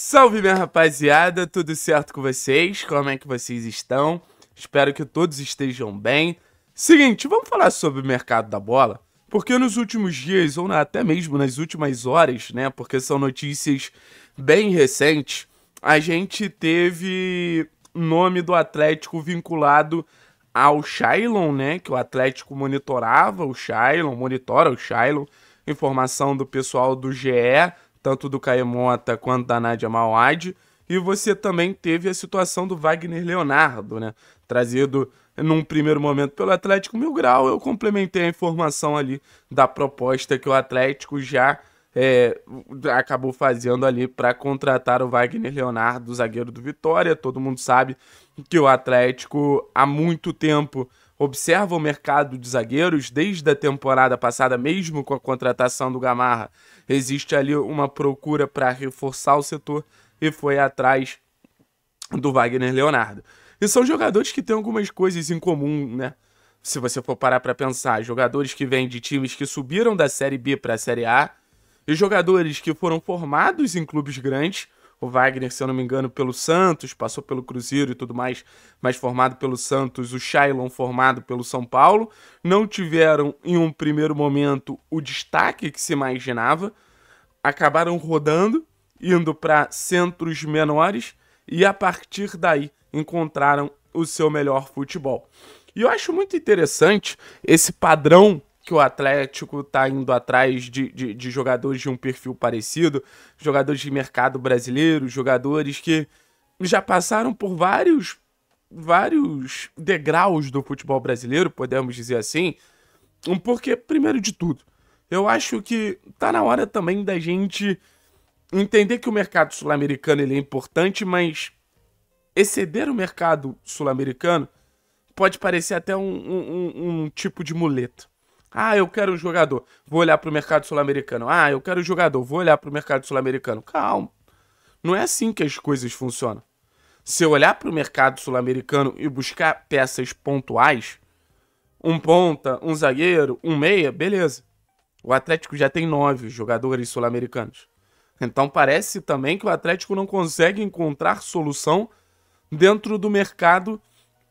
Salve minha rapaziada, tudo certo com vocês? Como é que vocês estão? Espero que todos estejam bem. Seguinte, vamos falar sobre o mercado da bola, porque nos últimos dias, ou até mesmo nas últimas horas, né, porque são notícias bem recentes, a gente teve nome do Atlético vinculado ao Shailon, né, que o Atlético monitorava o Shailon, monitora o Shailon, informação do pessoal do GE, tanto do Caio Mota quanto da Nadia Mawad. E você também teve a situação do Wagner Leonardo, né? Trazido num primeiro momento pelo Atlético Mil Grau. Eu complementei a informação ali da proposta que o Atlético já é, acabou fazendo ali para contratar o Wagner Leonardo, zagueiro do Vitória. Todo mundo sabe que o Atlético há muito tempo observa o mercado de zagueiros desde a temporada passada, mesmo com a contratação do Gamarra. Existe ali uma procura para reforçar o setor e foi atrás do Wagner Leonardo. E são jogadores que têm algumas coisas em comum, né? Se você for parar para pensar, jogadores que vêm de times que subiram da Série B para a Série A e jogadores que foram formados em clubes grandes o Wagner, se eu não me engano, pelo Santos, passou pelo Cruzeiro e tudo mais, mas formado pelo Santos, o Shailon formado pelo São Paulo, não tiveram em um primeiro momento o destaque que se imaginava, acabaram rodando, indo para centros menores e a partir daí encontraram o seu melhor futebol. E eu acho muito interessante esse padrão que o Atlético está indo atrás de, de, de, jogadores de um perfil parecido, jogadores de mercado brasileiro, jogadores que já passaram por vários, vários degraus do futebol brasileiro, podemos dizer assim. Porque, primeiro de tudo, eu acho que tá na hora também da gente entender que o mercado sul-americano é importante, mas exceder o mercado sul-americano pode parecer até um, um, um, um tipo de muleta. Ah, eu quero um jogador. Vou olhar para o mercado sul-americano. Ah, eu quero um jogador. Vou olhar para o mercado sul-americano. Calma. Não é assim que as coisas funcionam. Se eu olhar para o mercado sul-americano e buscar peças pontuais, um ponta, um zagueiro, um meia, beleza. O Atlético já tem nove jogadores sul-americanos. Então parece também que o Atlético não consegue encontrar solução dentro do mercado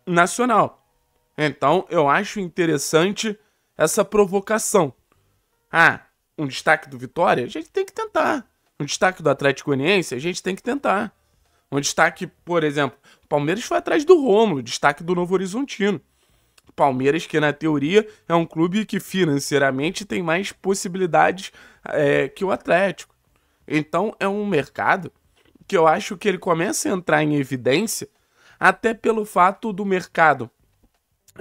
nacional. Então eu acho interessante essa provocação. Ah, um destaque do Vitória? A gente tem que tentar. Um destaque do Atlético Goianiense? A gente tem que tentar. Um destaque, por exemplo, o Palmeiras foi atrás do Rômulo, destaque do Novo Horizontino. Palmeiras, que na teoria é um clube que financeiramente tem mais possibilidades é, que o Atlético. Então é um mercado que eu acho que ele começa a entrar em evidência até pelo fato do mercado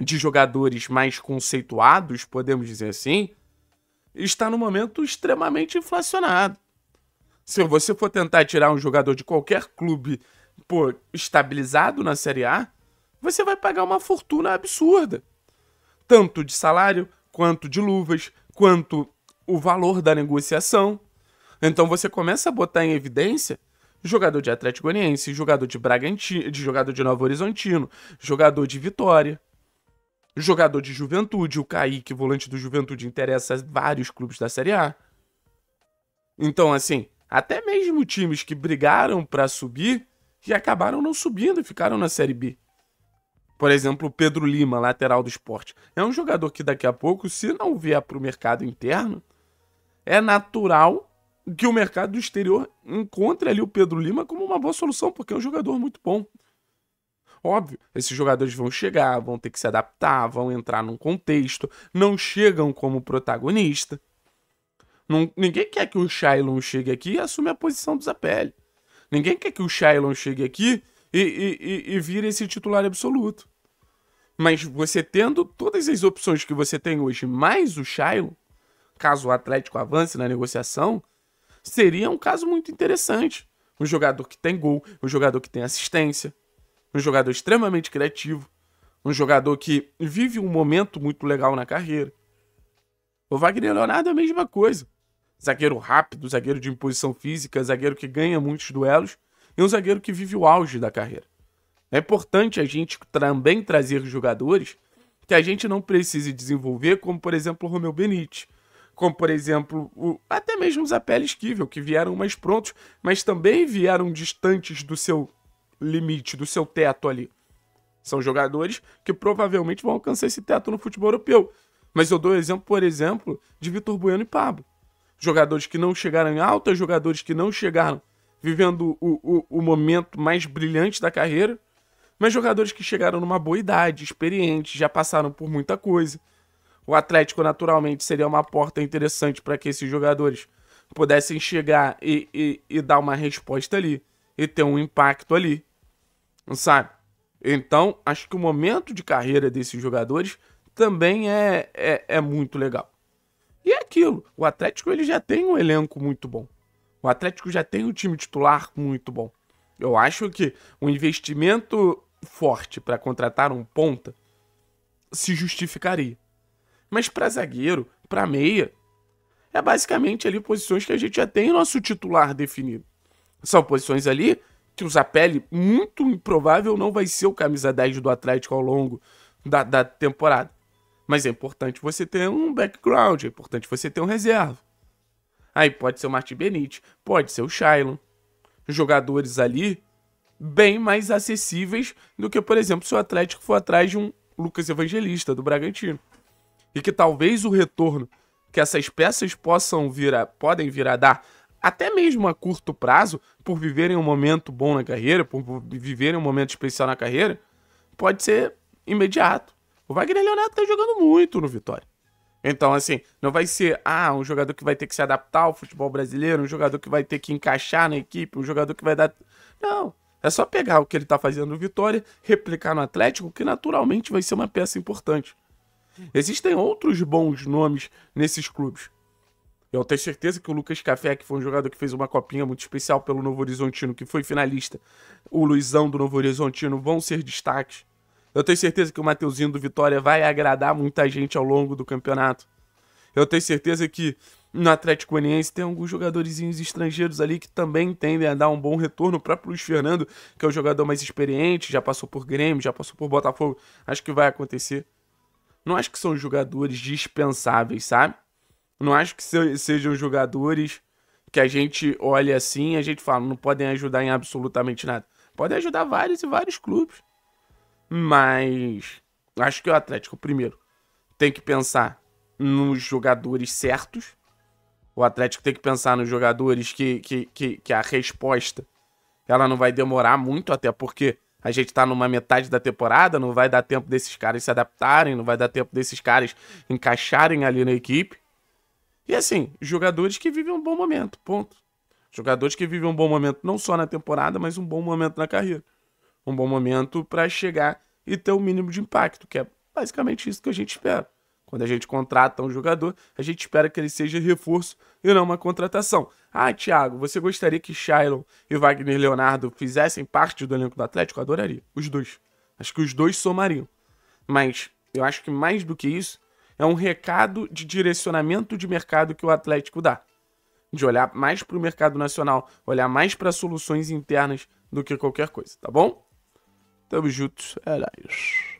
de jogadores mais conceituados, podemos dizer assim, está no momento extremamente inflacionado. Se você for tentar tirar um jogador de qualquer clube pô, estabilizado na Série A, você vai pagar uma fortuna absurda. Tanto de salário, quanto de luvas, quanto o valor da negociação. Então você começa a botar em evidência jogador de Atlético Goianiense, jogador de Bragantino, de jogador de Novo Horizontino, jogador de Vitória. Jogador de juventude, o Kaique, volante do juventude, interessa vários clubes da Série A. Então, assim, até mesmo times que brigaram para subir e acabaram não subindo e ficaram na Série B. Por exemplo, o Pedro Lima, lateral do esporte. É um jogador que daqui a pouco, se não vier para o mercado interno, é natural que o mercado do exterior encontre ali o Pedro Lima como uma boa solução, porque é um jogador muito bom. Óbvio, esses jogadores vão chegar, vão ter que se adaptar, vão entrar num contexto, não chegam como protagonista. Não, ninguém quer que o Shailon chegue aqui e assuma a posição do Zapelli. Ninguém quer que o Shailon chegue aqui e, e, e, e vire esse titular absoluto. Mas você tendo todas as opções que você tem hoje, mais o Shailon, caso o Atlético avance na negociação, seria um caso muito interessante. Um jogador que tem gol, um jogador que tem assistência, um jogador extremamente criativo, um jogador que vive um momento muito legal na carreira. O Wagner Leonardo é a mesma coisa. Zagueiro rápido, zagueiro de imposição física, zagueiro que ganha muitos duelos e um zagueiro que vive o auge da carreira. É importante a gente também trazer jogadores que a gente não precise desenvolver, como por exemplo o Romeu Benítez, como por exemplo o, até mesmo o Zapelli Esquivel, que vieram mais prontos, mas também vieram distantes do seu limite, do seu teto ali. São jogadores que provavelmente vão alcançar esse teto no futebol europeu. Mas eu dou exemplo, por exemplo, de Vitor Bueno e Pablo. Jogadores que não chegaram em alta, jogadores que não chegaram vivendo o, o, o momento mais brilhante da carreira, mas jogadores que chegaram numa boa idade, experientes, já passaram por muita coisa. O Atlético, naturalmente, seria uma porta interessante para que esses jogadores pudessem chegar e, e, e, dar uma resposta ali e ter um impacto ali não sabe? Então, acho que o momento de carreira desses jogadores também é, é, é muito legal. E é aquilo, o Atlético ele já tem um elenco muito bom. O Atlético já tem um time titular muito bom. Eu acho que um investimento forte para contratar um ponta se justificaria. Mas para zagueiro, para meia, é basicamente ali posições que a gente já tem nosso titular definido. São posições ali que o Zapelli, muito improvável, não vai ser o camisa 10 do Atlético ao longo da, da temporada. Mas é importante você ter um background, é importante você ter um reserva. Aí pode ser o Martin Benítez, pode ser o Shailon. Jogadores ali bem mais acessíveis do que, por exemplo, se o Atlético for atrás de um Lucas Evangelista do Bragantino. E que talvez o retorno que essas peças possam vir a, podem vir a dar até mesmo a curto prazo, por viverem um momento bom na carreira, por viverem um momento especial na carreira, pode ser imediato. O Wagner Leonardo está jogando muito no Vitória. Então, assim, não vai ser, ah, um jogador que vai ter que se adaptar ao futebol brasileiro, um jogador que vai ter que encaixar na equipe, um jogador que vai dar. Não. É só pegar o que ele está fazendo no Vitória, replicar no Atlético, que naturalmente vai ser uma peça importante. Existem outros bons nomes nesses clubes. Eu tenho certeza que o Lucas Café, que foi um jogador que fez uma copinha muito especial pelo Novo Horizontino, que foi finalista, o Luizão do Novo Horizontino vão ser destaques. Eu tenho certeza que o Mateuzinho do Vitória vai agradar muita gente ao longo do campeonato. Eu tenho certeza que no Atlético Goianiense tem alguns jogadorzinhos estrangeiros ali que também tendem a dar um bom retorno. O próprio Luiz Fernando, que é o jogador mais experiente, já passou por Grêmio, já passou por Botafogo, acho que vai acontecer. Não acho que são jogadores dispensáveis, sabe? Não acho que sejam jogadores que a gente olha assim a gente fala, não podem ajudar em absolutamente nada. Podem ajudar vários e vários clubes. Mas acho que o Atlético, primeiro, tem que pensar nos jogadores certos. O Atlético tem que pensar nos jogadores que, que, que, que a resposta ela não vai demorar muito, até porque a gente tá numa metade da temporada, não vai dar tempo desses caras se adaptarem, não vai dar tempo desses caras encaixarem ali na equipe. E assim, jogadores que vivem um bom momento, ponto. Jogadores que vivem um bom momento não só na temporada, mas um bom momento na carreira. Um bom momento para chegar e ter o um mínimo de impacto, que é basicamente isso que a gente espera. Quando a gente contrata um jogador, a gente espera que ele seja reforço e não uma contratação. Ah, Thiago, você gostaria que Shailon e Wagner Leonardo fizessem parte do elenco do Atlético? adoraria. Os dois. Acho que os dois somariam. Mas eu acho que mais do que isso, é um recado de direcionamento de mercado que o Atlético dá. De olhar mais para o mercado nacional, olhar mais para soluções internas do que qualquer coisa, tá bom? Tamo junto, é nóis.